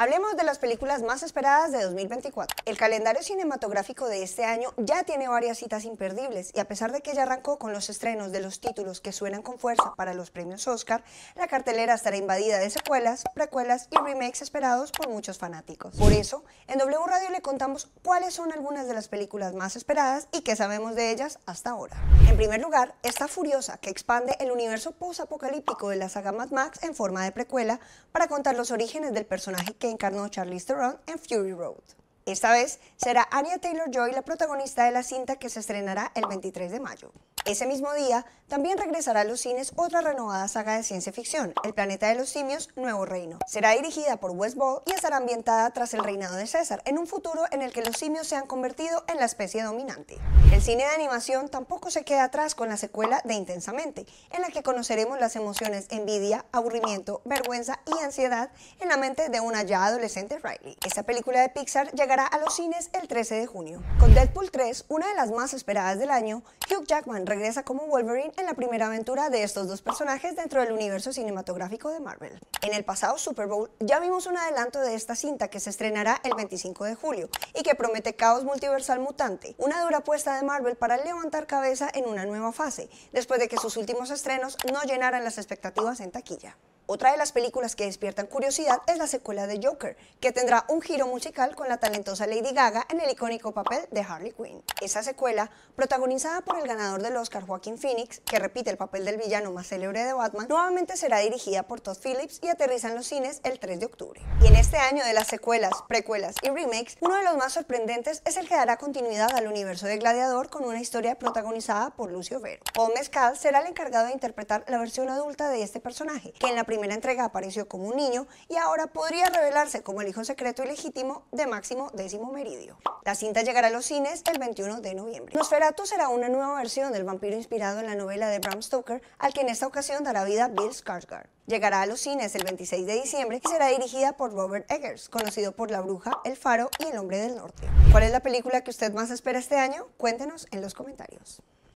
Hablemos de las películas más esperadas de 2024. El calendario cinematográfico de este año ya tiene varias citas imperdibles y a pesar de que ya arrancó con los estrenos de los títulos que suenan con fuerza para los premios Oscar, la cartelera estará invadida de secuelas, precuelas y remakes esperados por muchos fanáticos. Por eso, en W Radio le contamos cuáles son algunas de las películas más esperadas y qué sabemos de ellas hasta ahora. En primer lugar, está Furiosa, que expande el universo post-apocalíptico de la saga Mad Max en forma de precuela para contar los orígenes del personaje que encarnó Charlize Theron en Fury Road. Esta vez será Anya Taylor-Joy la protagonista de la cinta que se estrenará el 23 de mayo. Ese mismo día también regresará a los cines otra renovada saga de ciencia ficción, El planeta de los simios, Nuevo Reino. Será dirigida por Wes Ball y estará ambientada tras el reinado de César, en un futuro en el que los simios se han convertido en la especie dominante. El cine de animación tampoco se queda atrás con la secuela de Intensamente, en la que conoceremos las emociones envidia, aburrimiento, vergüenza y ansiedad en la mente de una ya adolescente Riley. Esta película de Pixar llega llegará a los cines el 13 de junio. Con Deadpool 3, una de las más esperadas del año, Hugh Jackman regresa como Wolverine en la primera aventura de estos dos personajes dentro del universo cinematográfico de Marvel. En el pasado Super Bowl ya vimos un adelanto de esta cinta que se estrenará el 25 de julio y que promete caos multiversal mutante, una dura apuesta de Marvel para levantar cabeza en una nueva fase, después de que sus últimos estrenos no llenaran las expectativas en taquilla. Otra de las películas que despiertan curiosidad es la secuela de Joker, que tendrá un giro musical con la talentosa Lady Gaga en el icónico papel de Harley Quinn. Esa secuela, protagonizada por el ganador del Oscar Joaquin Phoenix, que repite el papel del villano más célebre de Batman, nuevamente será dirigida por Todd Phillips y aterriza en los cines el 3 de octubre. Y en este año de las secuelas, precuelas y remakes, uno de los más sorprendentes es el que dará continuidad al universo de Gladiador con una historia protagonizada por Lucio Vero. Paul Mescal será el encargado de interpretar la versión adulta de este personaje, que en la primera entrega apareció como un niño y ahora podría revelarse como el hijo secreto y legítimo de Máximo Décimo Meridio. La cinta llegará a los cines el 21 de noviembre. Nosferatu será una nueva versión del vampiro inspirado en la novela de Bram Stoker, al que en esta ocasión dará vida Bill Skarsgård. Llegará a los cines el 26 de diciembre y será dirigida por Robert Eggers, conocido por La Bruja, El Faro y El Hombre del Norte. ¿Cuál es la película que usted más espera este año? Cuéntenos en los comentarios.